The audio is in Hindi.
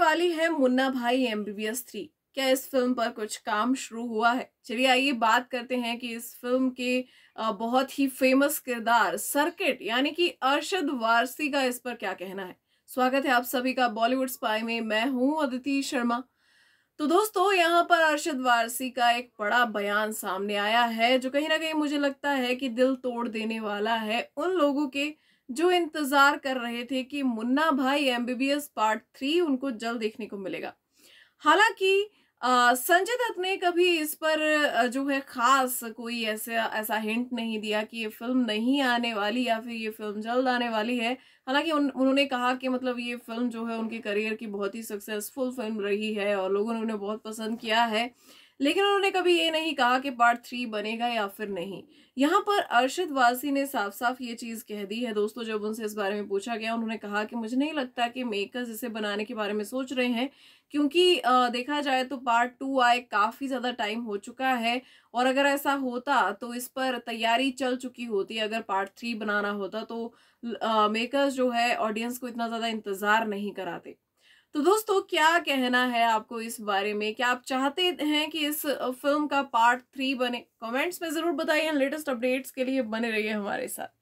वाली है मुन्ना भाई एमबीबीएस थ्री क्या इस फिल्म पर कुछ काम शुरू हुआ है चलिए आइए बात करते हैं कि इस फिल्म के बहुत ही फेमस किरदार सर्किट यानी कि अरशद वारसी का इस पर क्या कहना है स्वागत है आप सभी का बॉलीवुड स्पाई में मैं हूं अदिति शर्मा तो दोस्तों यहां पर अरशद वारसी का एक बड़ा बयान सामने आया है जो कहीं ना कहीं मुझे लगता है कि दिल तोड़ देने वाला है उन लोगों के जो इंतज़ार कर रहे थे कि मुन्ना भाई एमबीबीएस पार्ट थ्री उनको जल्द देखने को मिलेगा हालांकि संजय दत्त ने कभी इस पर जो है ख़ास कोई ऐसे ऐसा हिंट नहीं दिया कि ये फिल्म नहीं आने वाली या फिर ये फिल्म जल्द आने वाली है हालांकि उन उन्होंने कहा कि मतलब ये फिल्म जो है उनके करियर की बहुत ही सक्सेसफुल फिल्म रही है और लोगों ने उन्हें बहुत पसंद किया है लेकिन उन्होंने कभी ये नहीं कहा कि पार्ट थ्री बनेगा या फिर नहीं यहाँ पर अर्शद वासी ने साफ साफ ये चीज़ कह दी है दोस्तों जब उनसे इस बारे में पूछा गया उन्होंने कहा कि मुझे नहीं लगता कि मेकर्स इसे बनाने के बारे में सोच रहे हैं क्योंकि देखा जाए तो पार्ट टू आए काफ़ी ज़्यादा टाइम हो चुका है और अगर ऐसा होता तो इस पर तैयारी चल चुकी होती अगर पार्ट थ्री बनाना होता तो मेकर्स जो है ऑडियंस को इतना ज़्यादा इंतज़ार नहीं कराते तो दोस्तों क्या कहना है आपको इस बारे में क्या आप चाहते हैं कि इस फिल्म का पार्ट थ्री बने कमेंट्स में ज़रूर बताइए लेटेस्ट अपडेट्स के लिए बने रहिए हमारे साथ